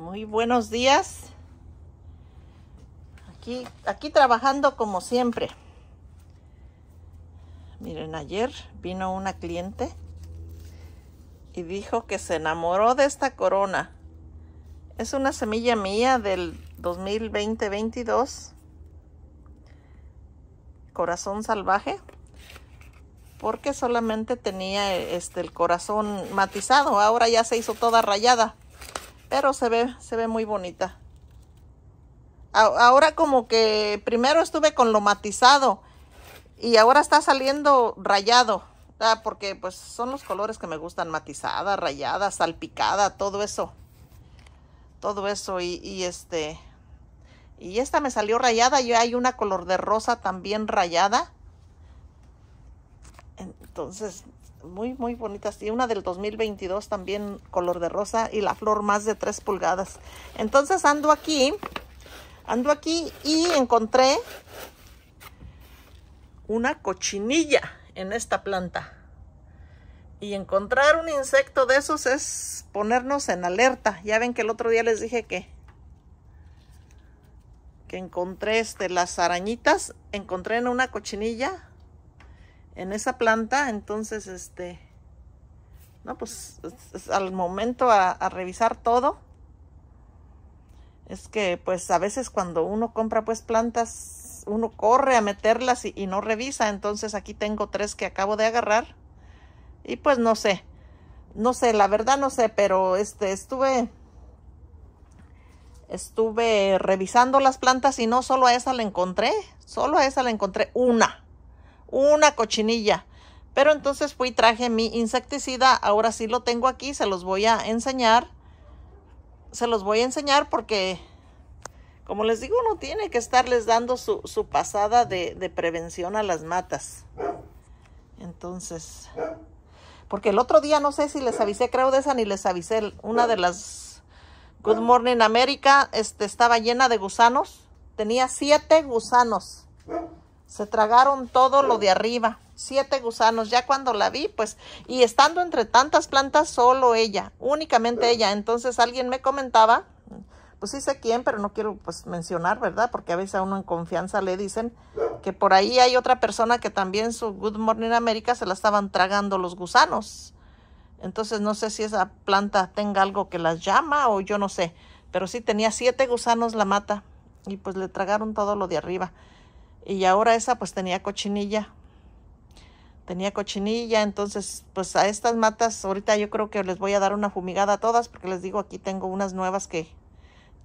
Muy buenos días. Aquí, aquí trabajando como siempre. Miren, ayer vino una cliente y dijo que se enamoró de esta corona. Es una semilla mía del 2020 2022 Corazón salvaje. Porque solamente tenía este, el corazón matizado. Ahora ya se hizo toda rayada. Pero se ve, se ve muy bonita. ahora como que primero estuve con lo matizado y ahora está saliendo rayado. Ah, porque pues son los colores que me gustan, matizada, rayada, salpicada, todo eso. Todo eso y, este... Y esta me salió rayada. Y hay una color de rosa también rayada. Entonces, muy, muy bonitas. Y una del 2022 también color de rosa y la flor más de 3 pulgadas. Entonces ando aquí, ando aquí y encontré una cochinilla en esta planta. Y encontrar un insecto de esos es ponernos en alerta. Ya ven que el otro día les dije que que encontré este, las arañitas, encontré en una cochinilla en esa planta. Entonces, este, no, pues es, al momento a, revisar todo. Es que pues a veces cuando uno compra pues plantas, uno corre a meterlas y, y no revisa. Entonces aquí tengo tres que acabo de agarrar. Y pues no sé, no sé, la verdad no sé, pero este estuve estuve revisando las plantas y no solo a esa la encontré, solo a esa la encontré una una cochinilla. Pero entonces fui, traje mi insecticida, ahora sí lo tengo aquí, se los voy a enseñar. Se los voy a enseñar porque, como les digo, uno tiene que estarles dando su, su pasada de, de prevención a las matas. Entonces, porque el otro día no sé si les avisé, creo de esa ni les avisé, una de las Good Morning America este, estaba llena de gusanos, tenía siete gusanos se tragaron todo lo de arriba, siete gusanos. Ya cuando la vi, pues, y estando entre tantas plantas, solo ella, únicamente ella. Entonces alguien me comentaba, pues sí sé quién, pero no quiero pues mencionar, ¿verdad? Porque a veces a uno en confianza le dicen que por ahí hay otra persona que también su Good Morning America se la estaban tragando los gusanos. Entonces no sé si esa planta tenga algo que las llama o yo no sé, pero sí tenía siete gusanos la mata y pues le tragaron todo lo de arriba. Y ahora esa pues tenía cochinilla. Tenía cochinilla, entonces pues a estas matas ahorita yo creo que les voy a dar una fumigada a todas porque les digo aquí tengo unas nuevas que,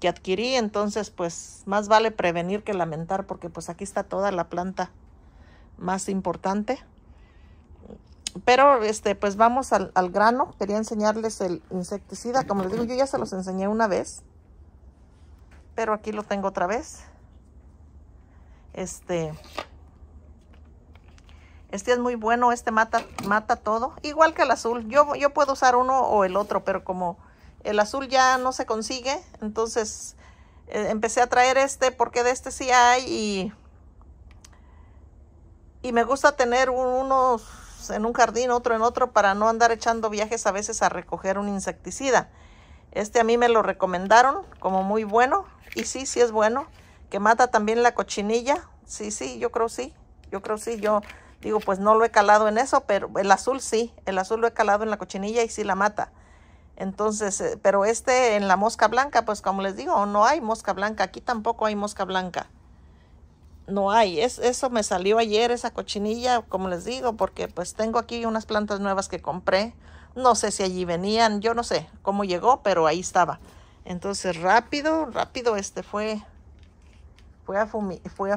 adquirí, entonces pues más vale prevenir que lamentar porque pues aquí está toda la planta más importante. Pero este pues vamos al, al grano, quería enseñarles el insecticida, como les digo yo ya se los enseñé una vez, pero aquí lo tengo otra vez. Este, este es muy bueno, este mata, mata todo. Igual que el azul. Yo, yo puedo usar uno o el otro, pero como el azul ya no se consigue, entonces eh, empecé a traer este porque de este sí hay y, me gusta tener uno unos en un jardín, otro en otro, para no andar echando viajes a veces a recoger un insecticida. Este a mí me lo recomendaron como muy bueno y sí, sí es bueno que mata también la cochinilla. Sí, sí, yo creo sí. Yo creo sí. Yo digo, pues no lo he calado en eso, pero el azul sí. El azul lo he calado en la cochinilla y sí la mata. Entonces, eh, pero este en la mosca blanca, pues como les digo, no hay mosca blanca. Aquí tampoco hay mosca blanca. No hay. Es, eso me salió ayer, esa cochinilla, como les digo, porque pues tengo aquí unas plantas nuevas que compré. No sé si allí venían, yo no sé cómo llegó, pero ahí estaba. Entonces rápido, rápido este fue fue a, fue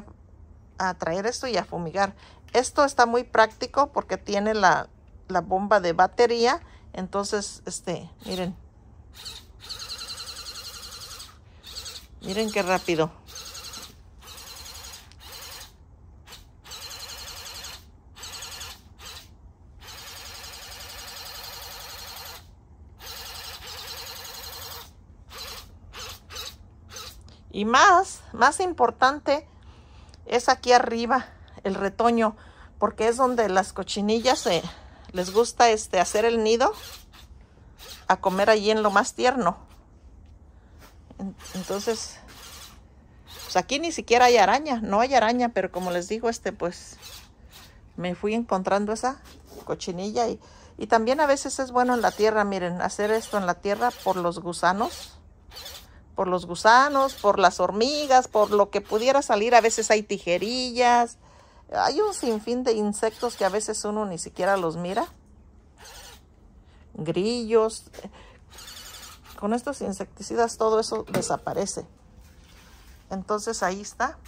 a, traer esto y a fumigar. Esto está muy práctico porque tiene la, la bomba de batería. Entonces, este, miren. Miren qué rápido. Y más, más importante es aquí arriba el retoño, porque es donde las cochinillas eh, les gusta este, hacer el nido a comer allí en lo más tierno. Entonces, pues aquí ni siquiera hay araña, no hay araña, pero como les digo, este pues me fui encontrando esa cochinilla y también a veces es bueno en la tierra, miren, hacer esto en la tierra por los gusanos por los gusanos, por las hormigas, por lo que pudiera salir. A veces hay tijerillas, hay un sinfín de insectos que a veces uno ni siquiera los mira. Grillos. Con estos insecticidas todo eso desaparece. Entonces ahí está.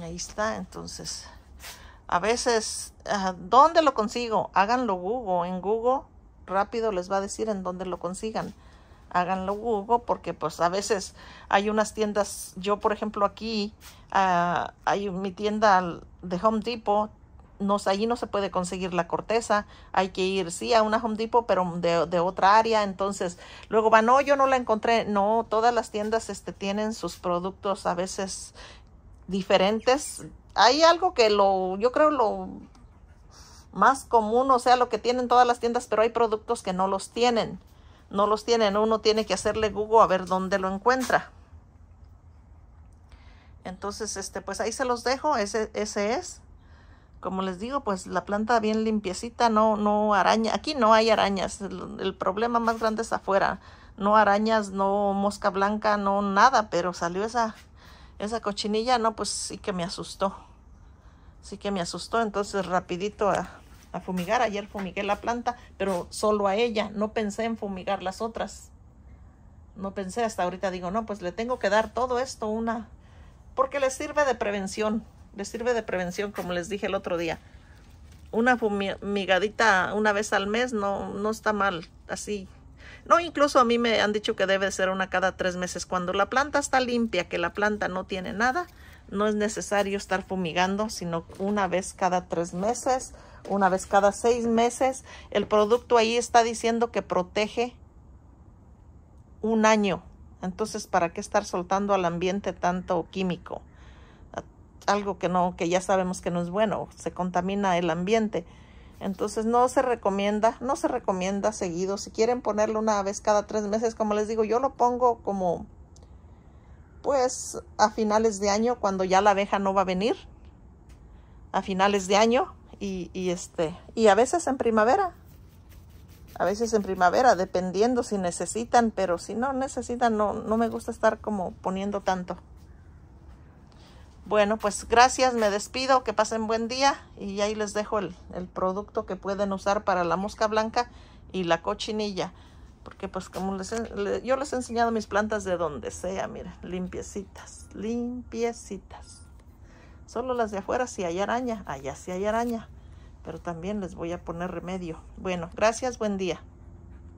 Ahí está, entonces. A veces, ah, ¿dónde lo consigo? Háganlo Google. En Google rápido les va a decir en dónde lo consigan. Háganlo Google porque pues a veces hay unas tiendas, yo por ejemplo aquí, ah, hay mi tienda de Home Depot, no allí no se puede conseguir la corteza, hay que ir sí a una Home Depot, pero de, de, otra área, entonces luego va, no, yo no la encontré, no, todas las tiendas este, tienen sus productos a veces diferentes, hay algo que lo, yo creo lo más común, o sea, lo que tienen todas las tiendas, pero hay productos que no los tienen. No los tienen, uno tiene que hacerle Google a ver dónde lo encuentra. Entonces, este, pues ahí se los dejo, ese, ese es. Como les digo, pues la planta bien limpiecita, no, no araña. Aquí no hay arañas, el, problema más grande es afuera. No arañas, no mosca blanca, no nada, pero salió esa, esa cochinilla, no, pues sí que me asustó. Sí que me asustó, entonces rapidito a ah, a fumigar. Ayer fumigué la planta, pero solo a ella. No pensé en fumigar las otras. No pensé hasta ahorita. Digo, no, pues le tengo que dar todo esto una... Porque le sirve de prevención. Le sirve de prevención, como les dije el otro día. Una fumigadita una vez al mes no, no está mal. Así, no, incluso a mí me han dicho que debe ser una cada tres meses. Cuando la planta está limpia, que la planta no tiene nada, no es necesario estar fumigando, sino una vez cada tres meses una vez cada seis meses. El producto ahí está diciendo que protege un año. Entonces, ¿para qué estar soltando al ambiente tanto químico? Algo que no, que ya sabemos que no es bueno, se contamina el ambiente. Entonces no se recomienda, no se recomienda seguido. Si quieren ponerlo una vez cada tres meses, como les digo, yo lo pongo como pues a finales de año, cuando ya la abeja no va a venir. A finales de año, y, este, y a veces en primavera. A veces en primavera, dependiendo si necesitan, pero si no necesitan, no, no me gusta estar como poniendo tanto. Bueno, pues gracias, me despido, que pasen buen día y ahí les dejo el, producto que pueden usar para la mosca blanca y la cochinilla. Porque pues como les, yo les he enseñado mis plantas de donde sea, miren, limpiecitas, limpiecitas. Solo las de afuera, si hay araña, allá si hay araña. Pero también les voy a poner remedio. Bueno, gracias, buen día.